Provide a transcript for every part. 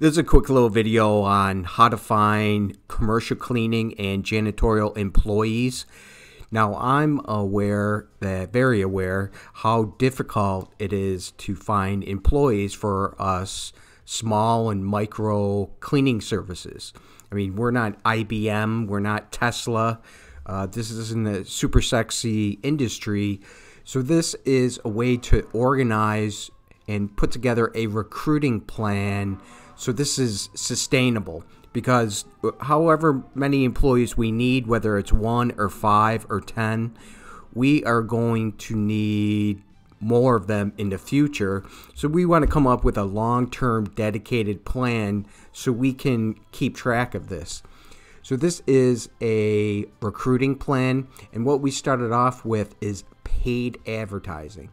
There's a quick little video on how to find commercial cleaning and janitorial employees. Now, I'm aware that uh, very aware how difficult it is to find employees for us small and micro cleaning services. I mean, we're not IBM, we're not Tesla. Uh, this isn't a super sexy industry. So, this is a way to organize and put together a recruiting plan so this is sustainable because uh, however many employees we need, whether it's one or five or 10, we are going to need more of them in the future. So we want to come up with a long term dedicated plan so we can keep track of this. So this is a recruiting plan, and what we started off with is paid advertising.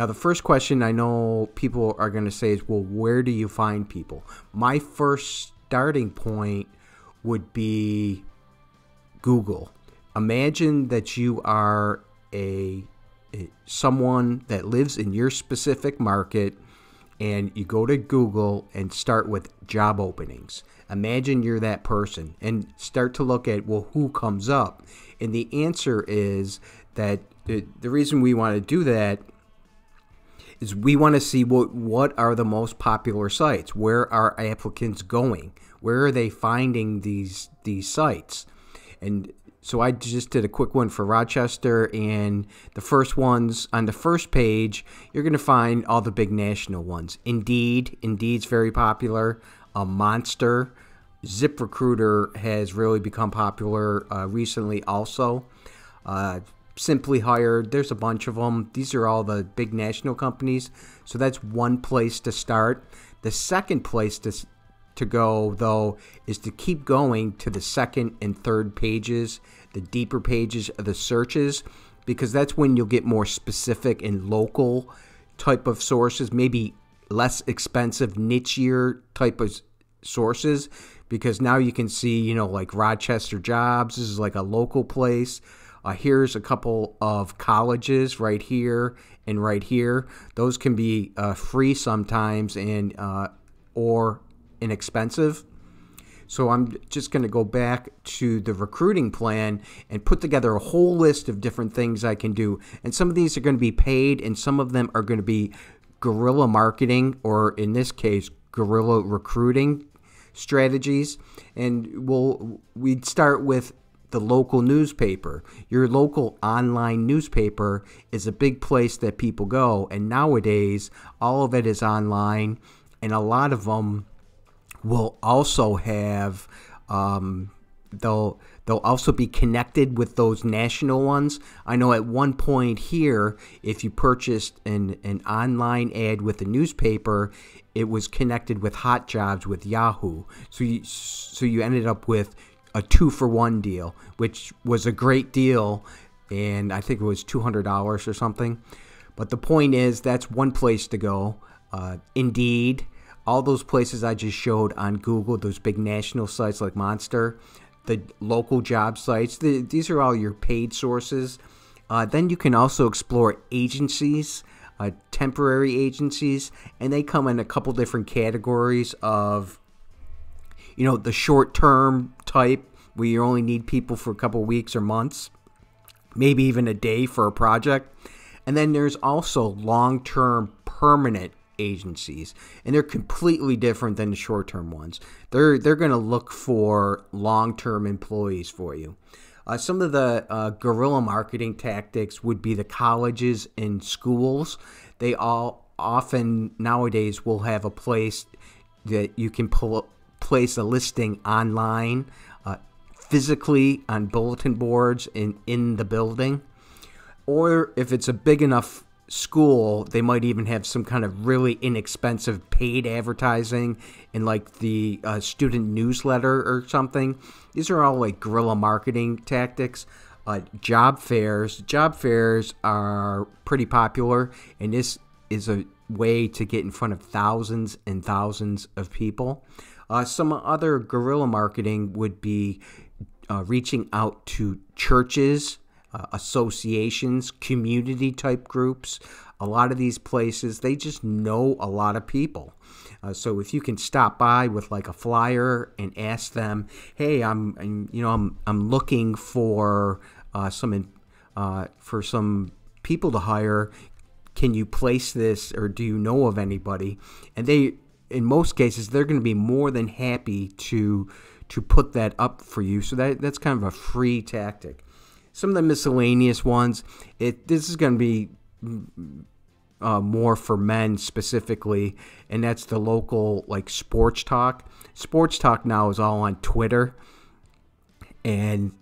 Now, the first question I know people are going to say is, well, where do you find people? My first starting point would be Google. Imagine that you are a, a someone that lives in your specific market and you go to Google and start with job openings. Imagine you're that person and start to look at, well, who comes up? And the answer is that the, uh, the reason we want to do that is we want to see what what are the most popular sites where are applicants going where are they finding these these sites and so i just did a quick one for rochester and the first ones on the first page you're going to find all the big national ones indeed indeed's very popular a uh, monster ziprecruiter has really become popular uh, recently also uh, Simply Hired. There's a bunch of them. These are all the big national companies. So that's one place to start. The second place to to go though is to keep going to the second and third pages, the deeper pages of the searches because that's when you'll get more specific and local type of sources, maybe less expensive, nichier type of sources because now you can see, you know, like Rochester Jobs, this is like a local place. Uh, here's a couple of colleges right here and right here. Those can be uh, free sometimes and uh, or inexpensive. So I'm just going to go back to the recruiting plan and put together a whole list of different things I can do. And some of these are going to be paid and some of them are going to be guerrilla marketing or in this case guerrilla recruiting strategies and we'll we'd start with the local newspaper. Your local online newspaper is a big place that people go. And nowadays, all of it is online, and a lot of them will also have. Um, they'll they'll also be connected with those national ones. I know at one point here, if you purchased an, an online ad with a newspaper, it was connected with hot jobs with Yahoo. So you so you ended up with a two for one deal, which was a great deal, and I think it was two hundred dollars or something. But the point is, that's one place to go. Uh, Indeed, all those places I just showed on Google, those big national sites like Monster, the local job sites. The, these are all your paid sources. Uh, then you can also explore agencies, uh, temporary agencies, and they come in a couple different categories of, you know, the short term type where you only need people for a couple weeks or months, maybe even a day for a project. And then there's also long term permanent agencies and they're completely different than the short-term ones they're they're going to look for long-term employees for you uh, some of the uh, guerrilla marketing tactics would be the colleges and schools they all often nowadays will have a place that you can pull up place a listing online, uh, physically on bulletin boards in in the building. Or if it's a big enough school, they might even have some kind of really inexpensive paid advertising in like the uh, student newsletter or something. These are all like guerrilla marketing tactics. Uh, job fairs. Job fairs are pretty popular, and this is a way to get in front of thousands and thousands of people. Uh, some other guerrilla marketing would be uh, reaching out to churches, uh, associations, community type groups. A lot of these places, they just know a lot of people. Uh, so if you can stop by with like a flyer and ask them, "Hey, I'm, I'm you know I'm I'm looking for uh, some uh, for some people to hire can you place this or do you know of anybody? And they, in most cases, they're going to be more than happy to to put that up for you. So that that's kind of a free tactic. Some of the miscellaneous ones, it this is going to be mm, uh, more for men specifically, and that's the local like sports talk. Sports talk now is all on Twitter, and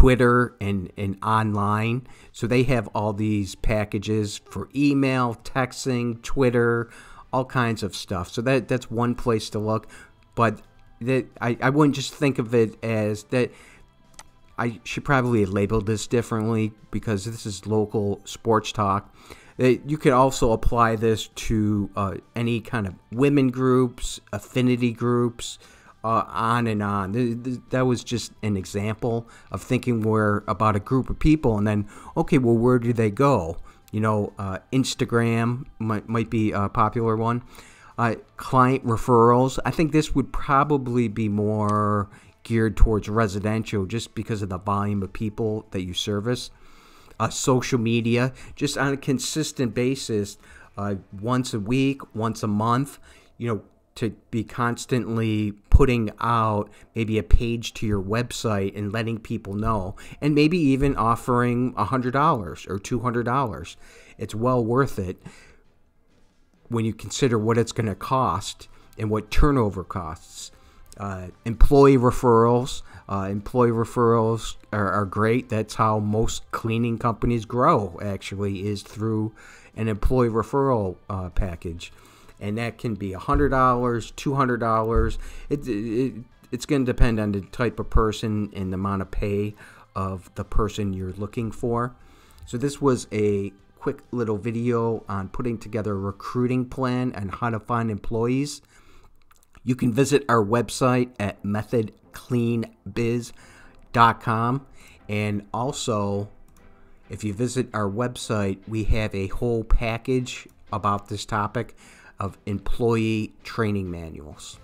Twitter and, and online. So they have all these packages for email, texting, Twitter, all kinds of stuff. So that that's one place to look. But that I, I wouldn't just think of it as that I should probably label this differently because this is local sports talk. That you could also apply this to uh, any kind of women groups, affinity groups, uh, on and on. The, the, that was just an example of thinking where about a group of people, and then okay, well, where do they go? You know, uh, Instagram might might be a popular one. Uh, client referrals. I think this would probably be more geared towards residential, just because of the volume of people that you service. Uh, social media, just on a consistent basis, uh, once a week, once a month. You know, to be constantly putting out maybe a page to your website and letting people know, and maybe even offering $100 or $200. It's well worth it when you consider what it's going to cost and what turnover costs. Uh, employee referrals, uh, employee referrals are, are great. That's how most cleaning companies grow, actually, is through an employee referral uh, package and that can be $100, $200. It, it, it's going to depend on the type of person and the amount of pay of the person you're looking for. So this was a quick little video on putting together a recruiting plan and how to find employees. You can visit our website at methodcleanbiz.com and also if you visit our website, we have a whole package about this topic of employee training manuals.